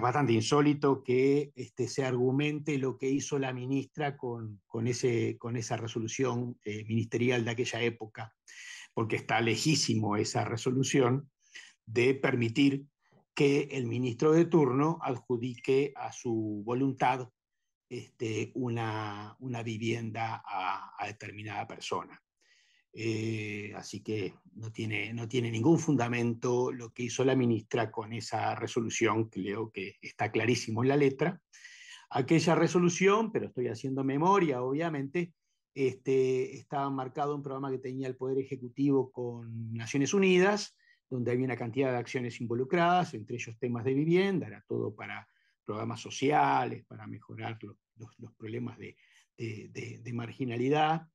bastante insólito que este, se argumente lo que hizo la ministra con, esa resolución eh, ministerial de aquella época, porque está lejísimo esa resolución de permitir que el ministro de turno adjudique a su voluntad este, una, vivienda a determinada persona. Eh, así que no tiene, no tiene ningún fundamento lo que hizo la ministra con esa resolución, creo que está clarísimo en la letra. Aquella resolución, pero estoy haciendo memoria, obviamente, este, estaba marcado un programa que tenía el Poder Ejecutivo con Naciones Unidas, donde había una cantidad de acciones involucradas, entre ellos temas de vivienda, era todo para programas sociales, para mejorar los, los, problemas de, de marginalidad.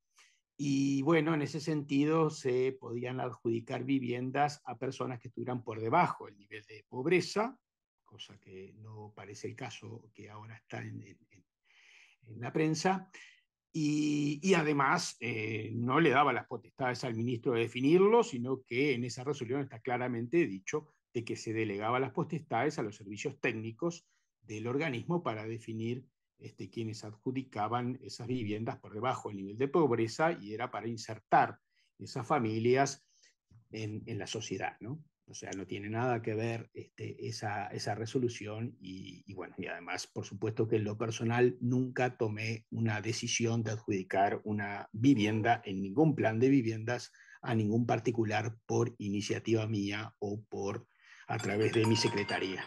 Y bueno, en ese sentido se podían adjudicar viviendas a personas que estuvieran por debajo del nivel de pobreza, cosa que no parece el caso que ahora está en, la prensa. Y, además eh, no le daba las potestades al ministro de definirlo, sino que en esa resolución está claramente dicho de que se delegaba las potestades a los servicios técnicos del organismo para definir este, quienes adjudicaban esas viviendas por debajo del nivel de pobreza y era para insertar esas familias en, la sociedad, ¿no? O sea, no tiene nada que ver este, esa, resolución y, bueno, y además, por supuesto que en lo personal nunca tomé una decisión de adjudicar una vivienda en ningún plan de viviendas a ningún particular por iniciativa mía o por a través de mi secretaría.